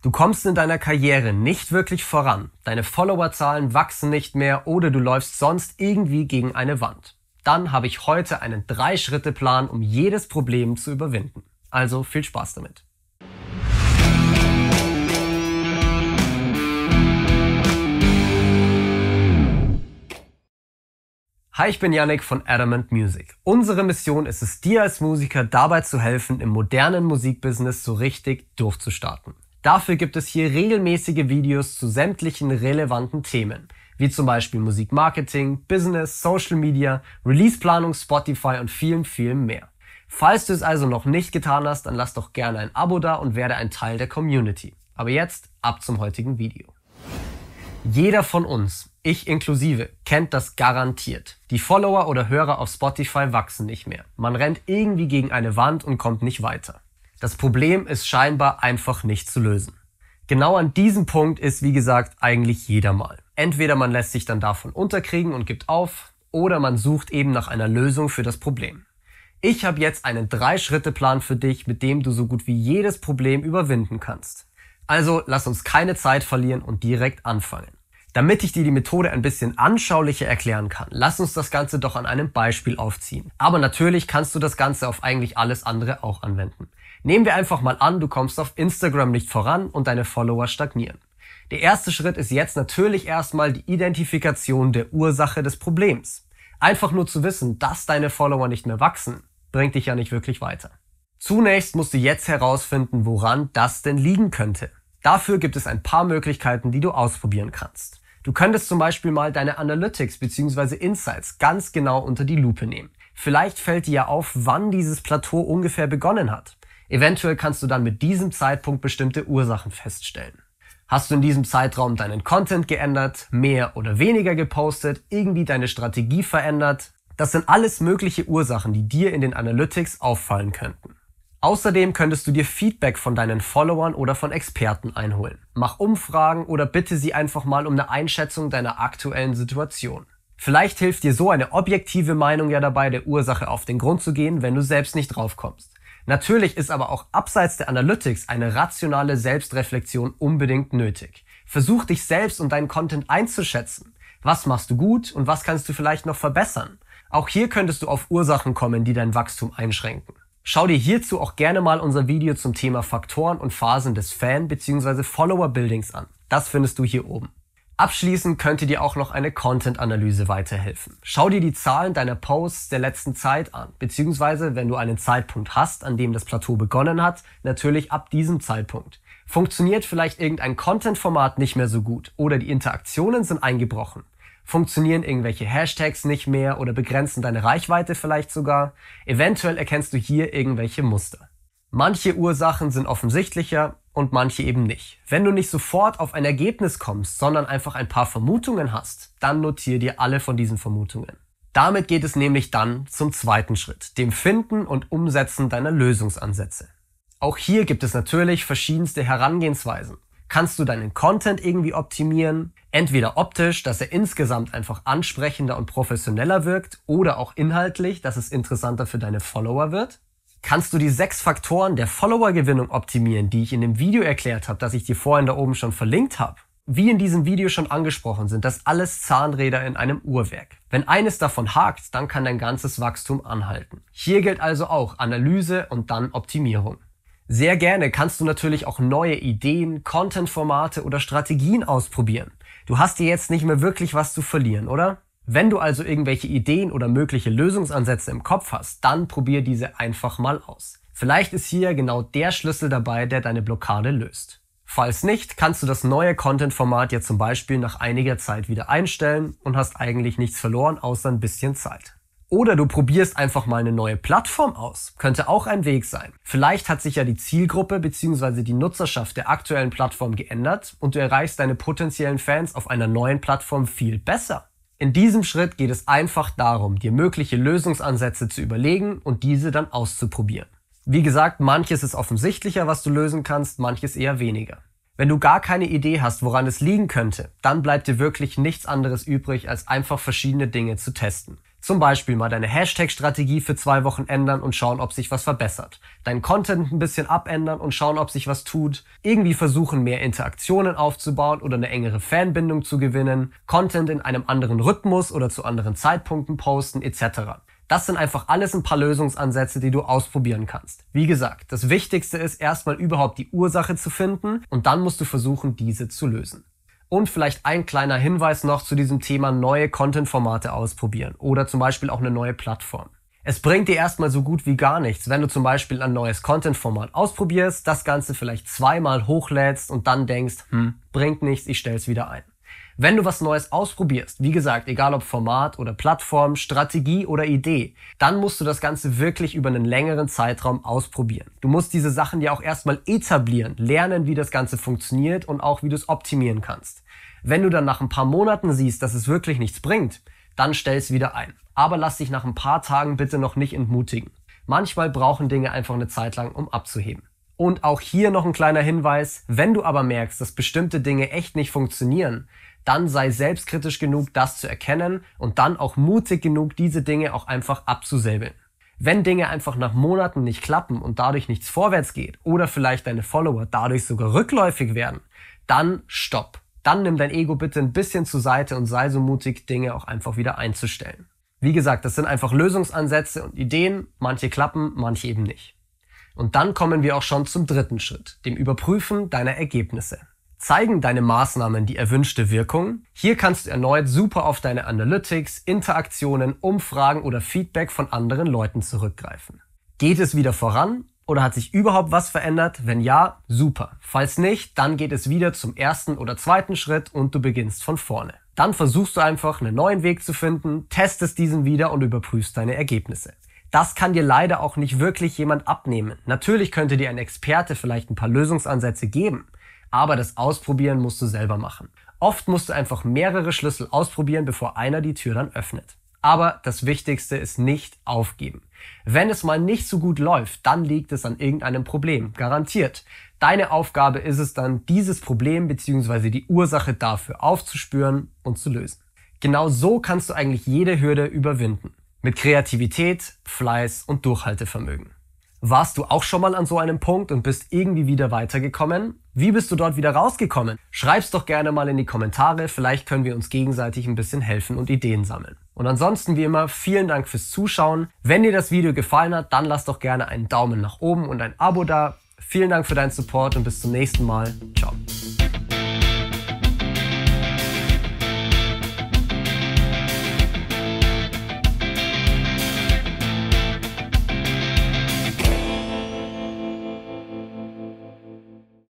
Du kommst in deiner Karriere nicht wirklich voran, deine Followerzahlen wachsen nicht mehr oder du läufst sonst irgendwie gegen eine Wand. Dann habe ich heute einen Drei-Schritte-Plan, um jedes Problem zu überwinden. Also viel Spaß damit. Hi, ich bin Yannick von Adamant Music. Unsere Mission ist es, dir als Musiker dabei zu helfen, im modernen Musikbusiness so richtig durchzustarten. Dafür gibt es hier regelmäßige Videos zu sämtlichen relevanten Themen, wie zum Beispiel Musikmarketing, Business, Social Media, Releaseplanung, Spotify und vielen, vielen mehr. Falls du es also noch nicht getan hast, dann lass doch gerne ein Abo da und werde ein Teil der Community. Aber jetzt ab zum heutigen Video. Jeder von uns, ich inklusive, kennt das garantiert. Die Follower oder Hörer auf Spotify wachsen nicht mehr. Man rennt irgendwie gegen eine Wand und kommt nicht weiter. Das Problem ist scheinbar einfach nicht zu lösen. Genau an diesem Punkt ist, wie gesagt, eigentlich jeder mal. Entweder man lässt sich dann davon unterkriegen und gibt auf, oder man sucht eben nach einer Lösung für das Problem. Ich habe jetzt einen Drei-Schritte-Plan für dich, mit dem du so gut wie jedes Problem überwinden kannst. Also lass uns keine Zeit verlieren und direkt anfangen. Damit ich dir die Methode ein bisschen anschaulicher erklären kann, lass uns das Ganze doch an einem Beispiel aufziehen. Aber natürlich kannst du das Ganze auf eigentlich alles andere auch anwenden. Nehmen wir einfach mal an, du kommst auf Instagram nicht voran und deine Follower stagnieren. Der erste Schritt ist jetzt natürlich erstmal die Identifikation der Ursache des Problems. Einfach nur zu wissen, dass deine Follower nicht mehr wachsen, bringt dich ja nicht wirklich weiter. Zunächst musst du jetzt herausfinden, woran das denn liegen könnte. Dafür gibt es ein paar Möglichkeiten, die du ausprobieren kannst. Du könntest zum Beispiel mal deine Analytics bzw. Insights ganz genau unter die Lupe nehmen. Vielleicht fällt dir ja auf, wann dieses Plateau ungefähr begonnen hat. Eventuell kannst du dann mit diesem Zeitpunkt bestimmte Ursachen feststellen. Hast du in diesem Zeitraum deinen Content geändert, mehr oder weniger gepostet, irgendwie deine Strategie verändert? Das sind alles mögliche Ursachen, die dir in den Analytics auffallen könnten. Außerdem könntest du dir Feedback von deinen Followern oder von Experten einholen. Mach Umfragen oder bitte sie einfach mal um eine Einschätzung deiner aktuellen Situation. Vielleicht hilft dir so eine objektive Meinung ja dabei, der Ursache auf den Grund zu gehen, wenn du selbst nicht drauf kommst. Natürlich ist aber auch abseits der Analytics eine rationale Selbstreflexion unbedingt nötig. Versuch dich selbst und deinen Content einzuschätzen. Was machst du gut und was kannst du vielleicht noch verbessern? Auch hier könntest du auf Ursachen kommen, die dein Wachstum einschränken. Schau dir hierzu auch gerne mal unser Video zum Thema Faktoren und Phasen des Fan- bzw. Follower-Buildings an. Das findest du hier oben. Abschließend könnte dir auch noch eine Content-Analyse weiterhelfen. Schau dir die Zahlen deiner Posts der letzten Zeit an, beziehungsweise wenn du einen Zeitpunkt hast, an dem das Plateau begonnen hat, natürlich ab diesem Zeitpunkt. Funktioniert vielleicht irgendein Content-Format nicht mehr so gut oder die Interaktionen sind eingebrochen? Funktionieren irgendwelche Hashtags nicht mehr oder begrenzen deine Reichweite vielleicht sogar? Eventuell erkennst du hier irgendwelche Muster. Manche Ursachen sind offensichtlicher, und manche eben nicht. Wenn du nicht sofort auf ein Ergebnis kommst, sondern einfach ein paar Vermutungen hast, dann notier dir alle von diesen Vermutungen. Damit geht es nämlich dann zum zweiten Schritt, dem Finden und Umsetzen deiner Lösungsansätze. Auch hier gibt es natürlich verschiedenste Herangehensweisen. Kannst du deinen Content irgendwie optimieren? Entweder optisch, dass er insgesamt einfach ansprechender und professioneller wirkt oder auch inhaltlich, dass es interessanter für deine Follower wird kannst du die sechs Faktoren der Followergewinnung optimieren, die ich in dem Video erklärt habe, das ich dir vorhin da oben schon verlinkt habe. Wie in diesem Video schon angesprochen, sind das alles Zahnräder in einem Uhrwerk. Wenn eines davon hakt, dann kann dein ganzes Wachstum anhalten. Hier gilt also auch Analyse und dann Optimierung. Sehr gerne kannst du natürlich auch neue Ideen, Content-Formate oder Strategien ausprobieren. Du hast dir jetzt nicht mehr wirklich was zu verlieren, oder? Wenn du also irgendwelche Ideen oder mögliche Lösungsansätze im Kopf hast, dann probier diese einfach mal aus. Vielleicht ist hier genau der Schlüssel dabei, der deine Blockade löst. Falls nicht, kannst du das neue Content-Format ja zum Beispiel nach einiger Zeit wieder einstellen und hast eigentlich nichts verloren, außer ein bisschen Zeit. Oder du probierst einfach mal eine neue Plattform aus. Könnte auch ein Weg sein. Vielleicht hat sich ja die Zielgruppe bzw. die Nutzerschaft der aktuellen Plattform geändert und du erreichst deine potenziellen Fans auf einer neuen Plattform viel besser. In diesem Schritt geht es einfach darum, dir mögliche Lösungsansätze zu überlegen und diese dann auszuprobieren. Wie gesagt, manches ist offensichtlicher, was du lösen kannst, manches eher weniger. Wenn du gar keine Idee hast, woran es liegen könnte, dann bleibt dir wirklich nichts anderes übrig, als einfach verschiedene Dinge zu testen. Zum Beispiel mal deine Hashtag-Strategie für zwei Wochen ändern und schauen, ob sich was verbessert. Dein Content ein bisschen abändern und schauen, ob sich was tut. Irgendwie versuchen, mehr Interaktionen aufzubauen oder eine engere Fanbindung zu gewinnen. Content in einem anderen Rhythmus oder zu anderen Zeitpunkten posten etc. Das sind einfach alles ein paar Lösungsansätze, die du ausprobieren kannst. Wie gesagt, das Wichtigste ist erstmal überhaupt die Ursache zu finden und dann musst du versuchen, diese zu lösen. Und vielleicht ein kleiner Hinweis noch zu diesem Thema neue Content-Formate ausprobieren oder zum Beispiel auch eine neue Plattform. Es bringt dir erstmal so gut wie gar nichts, wenn du zum Beispiel ein neues Content-Format ausprobierst, das Ganze vielleicht zweimal hochlädst und dann denkst, hm, bringt nichts, ich stell's wieder ein. Wenn du was Neues ausprobierst, wie gesagt, egal ob Format oder Plattform, Strategie oder Idee, dann musst du das Ganze wirklich über einen längeren Zeitraum ausprobieren. Du musst diese Sachen ja auch erstmal etablieren, lernen, wie das Ganze funktioniert und auch wie du es optimieren kannst. Wenn du dann nach ein paar Monaten siehst, dass es wirklich nichts bringt, dann stell es wieder ein. Aber lass dich nach ein paar Tagen bitte noch nicht entmutigen. Manchmal brauchen Dinge einfach eine Zeit lang, um abzuheben. Und auch hier noch ein kleiner Hinweis, wenn du aber merkst, dass bestimmte Dinge echt nicht funktionieren, dann sei selbstkritisch genug, das zu erkennen und dann auch mutig genug, diese Dinge auch einfach abzusäbeln. Wenn Dinge einfach nach Monaten nicht klappen und dadurch nichts vorwärts geht oder vielleicht deine Follower dadurch sogar rückläufig werden, dann stopp. Dann nimm dein Ego bitte ein bisschen zur Seite und sei so mutig, Dinge auch einfach wieder einzustellen. Wie gesagt, das sind einfach Lösungsansätze und Ideen, manche klappen, manche eben nicht. Und dann kommen wir auch schon zum dritten Schritt, dem Überprüfen deiner Ergebnisse. Zeigen deine Maßnahmen die erwünschte Wirkung? Hier kannst du erneut super auf deine Analytics, Interaktionen, Umfragen oder Feedback von anderen Leuten zurückgreifen. Geht es wieder voran oder hat sich überhaupt was verändert? Wenn ja, super. Falls nicht, dann geht es wieder zum ersten oder zweiten Schritt und du beginnst von vorne. Dann versuchst du einfach einen neuen Weg zu finden, testest diesen wieder und überprüfst deine Ergebnisse. Das kann dir leider auch nicht wirklich jemand abnehmen. Natürlich könnte dir ein Experte vielleicht ein paar Lösungsansätze geben, aber das Ausprobieren musst du selber machen. Oft musst du einfach mehrere Schlüssel ausprobieren, bevor einer die Tür dann öffnet. Aber das Wichtigste ist nicht aufgeben. Wenn es mal nicht so gut läuft, dann liegt es an irgendeinem Problem, garantiert. Deine Aufgabe ist es dann, dieses Problem bzw. die Ursache dafür aufzuspüren und zu lösen. Genau so kannst du eigentlich jede Hürde überwinden. Mit Kreativität, Fleiß und Durchhaltevermögen. Warst du auch schon mal an so einem Punkt und bist irgendwie wieder weitergekommen? Wie bist du dort wieder rausgekommen? Schreib's doch gerne mal in die Kommentare, vielleicht können wir uns gegenseitig ein bisschen helfen und Ideen sammeln. Und ansonsten wie immer, vielen Dank fürs Zuschauen. Wenn dir das Video gefallen hat, dann lass doch gerne einen Daumen nach oben und ein Abo da. Vielen Dank für deinen Support und bis zum nächsten Mal. Ciao.